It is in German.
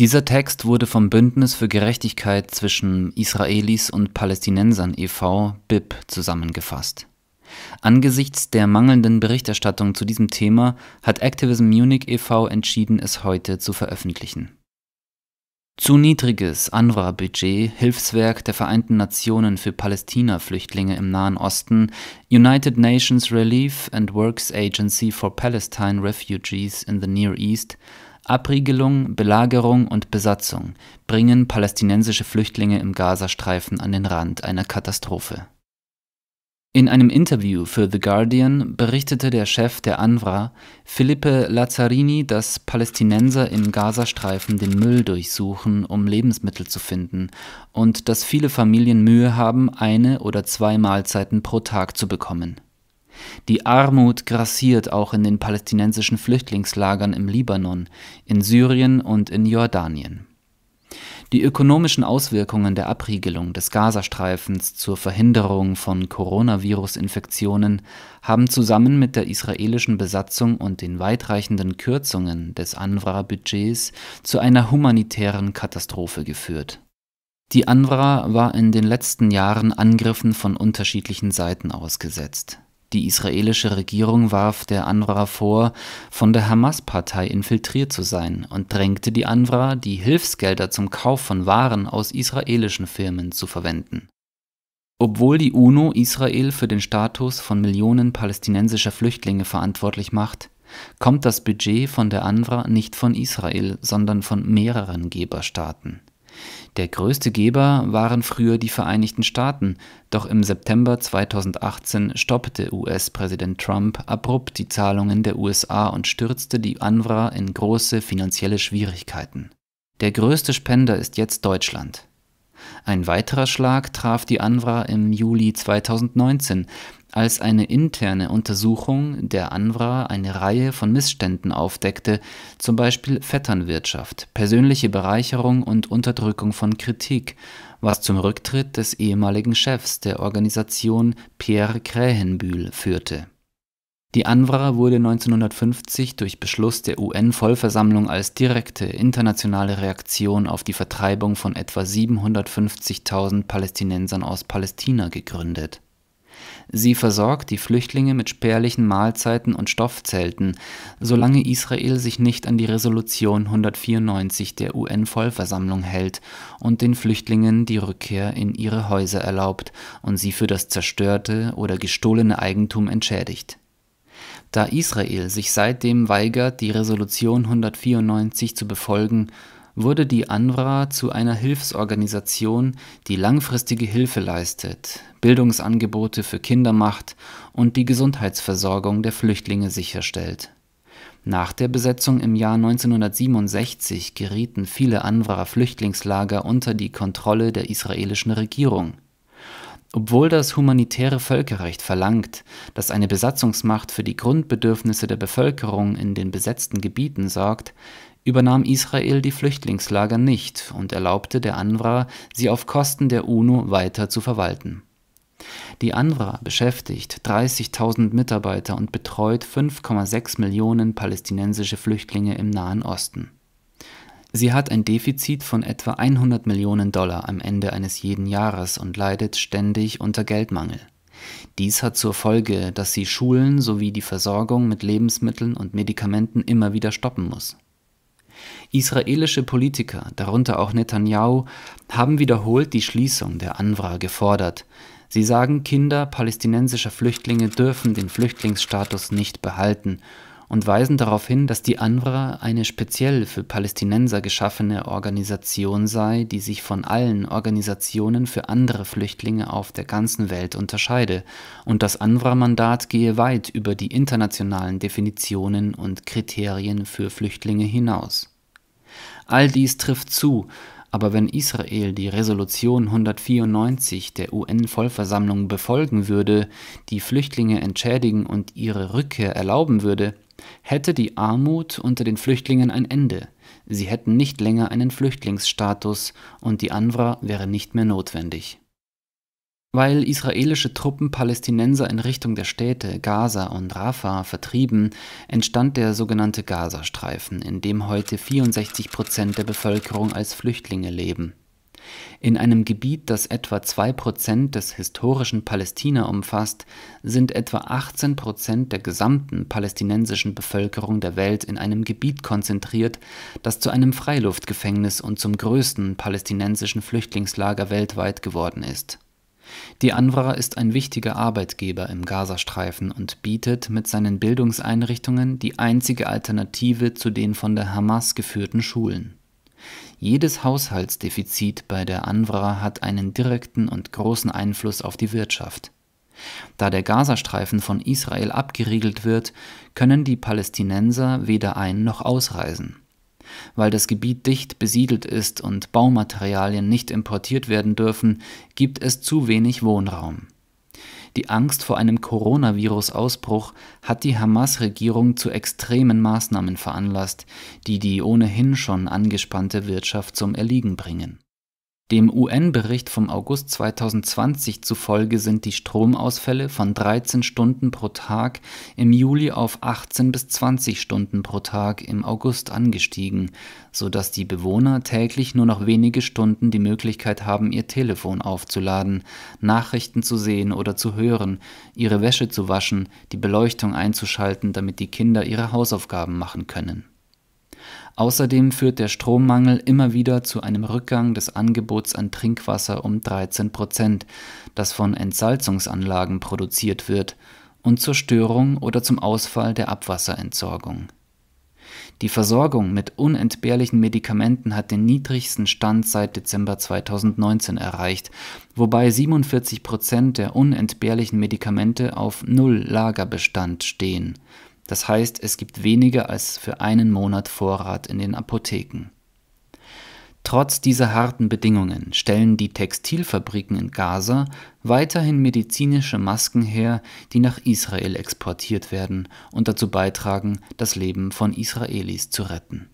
Dieser Text wurde vom Bündnis für Gerechtigkeit zwischen Israelis und Palästinensern e.V. BIP zusammengefasst. Angesichts der mangelnden Berichterstattung zu diesem Thema hat Activism Munich e.V. entschieden, es heute zu veröffentlichen. Zu niedriges ANRWA-Budget, Hilfswerk der Vereinten Nationen für Palästina-Flüchtlinge im Nahen Osten, United Nations Relief and Works Agency for Palestine Refugees in the Near East, Abriegelung, Belagerung und Besatzung bringen palästinensische Flüchtlinge im Gazastreifen an den Rand einer Katastrophe. In einem Interview für The Guardian berichtete der Chef der ANWRA, Philippe Lazzarini, dass Palästinenser im Gazastreifen den Müll durchsuchen, um Lebensmittel zu finden, und dass viele Familien Mühe haben, eine oder zwei Mahlzeiten pro Tag zu bekommen. Die Armut grassiert auch in den palästinensischen Flüchtlingslagern im Libanon, in Syrien und in Jordanien. Die ökonomischen Auswirkungen der Abriegelung des Gazastreifens zur Verhinderung von Coronavirus-Infektionen haben zusammen mit der israelischen Besatzung und den weitreichenden Kürzungen des ANWRA-Budgets zu einer humanitären Katastrophe geführt. Die ANWRA war in den letzten Jahren Angriffen von unterschiedlichen Seiten ausgesetzt. Die israelische Regierung warf der Anwra vor, von der Hamas-Partei infiltriert zu sein und drängte die Anwra, die Hilfsgelder zum Kauf von Waren aus israelischen Firmen zu verwenden. Obwohl die UNO Israel für den Status von Millionen palästinensischer Flüchtlinge verantwortlich macht, kommt das Budget von der Anwra nicht von Israel, sondern von mehreren Geberstaaten. Der größte Geber waren früher die Vereinigten Staaten, doch im September 2018 stoppte US-Präsident Trump abrupt die Zahlungen der USA und stürzte die ANWRA in große finanzielle Schwierigkeiten. Der größte Spender ist jetzt Deutschland. Ein weiterer Schlag traf die ANWRA im Juli 2019, als eine interne Untersuchung der ANWRA eine Reihe von Missständen aufdeckte, zum Beispiel Vetternwirtschaft, persönliche Bereicherung und Unterdrückung von Kritik, was zum Rücktritt des ehemaligen Chefs der Organisation Pierre Krähenbühl führte die Anwra wurde 1950 durch Beschluss der UN-Vollversammlung als direkte internationale Reaktion auf die Vertreibung von etwa 750.000 Palästinensern aus Palästina gegründet. Sie versorgt die Flüchtlinge mit spärlichen Mahlzeiten und Stoffzelten, solange Israel sich nicht an die Resolution 194 der UN-Vollversammlung hält und den Flüchtlingen die Rückkehr in ihre Häuser erlaubt und sie für das zerstörte oder gestohlene Eigentum entschädigt da Israel sich seitdem weigert, die Resolution 194 zu befolgen, wurde die ANWRA zu einer Hilfsorganisation, die langfristige Hilfe leistet, Bildungsangebote für Kinder macht und die Gesundheitsversorgung der Flüchtlinge sicherstellt. Nach der Besetzung im Jahr 1967 gerieten viele anwra Flüchtlingslager unter die Kontrolle der israelischen Regierung obwohl das humanitäre Völkerrecht verlangt, dass eine Besatzungsmacht für die Grundbedürfnisse der Bevölkerung in den besetzten Gebieten sorgt, übernahm Israel die Flüchtlingslager nicht und erlaubte der Anwra, sie auf Kosten der UNO weiter zu verwalten. Die Anwra beschäftigt 30.000 Mitarbeiter und betreut 5,6 Millionen palästinensische Flüchtlinge im Nahen Osten Sie hat ein Defizit von etwa 100 Millionen Dollar am Ende eines jeden Jahres und leidet ständig unter Geldmangel. Dies hat zur Folge, dass sie Schulen sowie die Versorgung mit Lebensmitteln und Medikamenten immer wieder stoppen muss. Israelische Politiker, darunter auch Netanyahu, haben wiederholt die Schließung der Anwra gefordert. Sie sagen, Kinder palästinensischer Flüchtlinge dürfen den Flüchtlingsstatus nicht behalten und weisen darauf hin, dass die Anwra eine speziell für Palästinenser geschaffene Organisation sei, die sich von allen Organisationen für andere Flüchtlinge auf der ganzen Welt unterscheide, und das Anwra-Mandat gehe weit über die internationalen Definitionen und Kriterien für Flüchtlinge hinaus. All dies trifft zu, aber wenn Israel die Resolution 194 der UN-Vollversammlung befolgen würde, die Flüchtlinge entschädigen und ihre Rückkehr erlauben würde, hätte die Armut unter den Flüchtlingen ein Ende, sie hätten nicht länger einen Flüchtlingsstatus und die Anwra wäre nicht mehr notwendig. Weil israelische Truppen Palästinenser in Richtung der Städte Gaza und Rafah vertrieben, entstand der sogenannte Gazastreifen, in dem heute 64 Prozent der Bevölkerung als Flüchtlinge leben. In einem Gebiet, das etwa 2 des historischen Palästina umfasst, sind etwa 18 der gesamten palästinensischen Bevölkerung der Welt in einem Gebiet konzentriert, das zu einem Freiluftgefängnis und zum größten palästinensischen Flüchtlingslager weltweit geworden ist. Die Anwra ist ein wichtiger Arbeitgeber im Gazastreifen und bietet mit seinen Bildungseinrichtungen die einzige Alternative zu den von der Hamas geführten Schulen jedes Haushaltsdefizit bei der ANWRA hat einen direkten und großen Einfluss auf die Wirtschaft. Da der Gazastreifen von Israel abgeriegelt wird, können die Palästinenser weder ein- noch ausreisen. Weil das Gebiet dicht besiedelt ist und Baumaterialien nicht importiert werden dürfen, gibt es zu wenig Wohnraum die Angst vor einem Coronavirus-Ausbruch hat die Hamas-Regierung zu extremen Maßnahmen veranlasst, die die ohnehin schon angespannte Wirtschaft zum Erliegen bringen dem UN-Bericht vom August 2020 zufolge sind die Stromausfälle von 13 Stunden pro Tag im Juli auf 18 bis 20 Stunden pro Tag im August angestiegen, sodass die Bewohner täglich nur noch wenige Stunden die Möglichkeit haben, ihr Telefon aufzuladen, Nachrichten zu sehen oder zu hören, ihre Wäsche zu waschen, die Beleuchtung einzuschalten, damit die Kinder ihre Hausaufgaben machen können Außerdem führt der Strommangel immer wieder zu einem Rückgang des Angebots an Trinkwasser um 13 Prozent, das von Entsalzungsanlagen produziert wird, und zur Störung oder zum Ausfall der Abwasserentsorgung. Die Versorgung mit unentbehrlichen Medikamenten hat den niedrigsten Stand seit Dezember 2019 erreicht, wobei 47 Prozent der unentbehrlichen Medikamente auf Null Lagerbestand stehen. Das heißt, es gibt weniger als für einen Monat Vorrat in den Apotheken. Trotz dieser harten Bedingungen stellen die Textilfabriken in Gaza weiterhin medizinische Masken her, die nach Israel exportiert werden und dazu beitragen, das Leben von Israelis zu retten.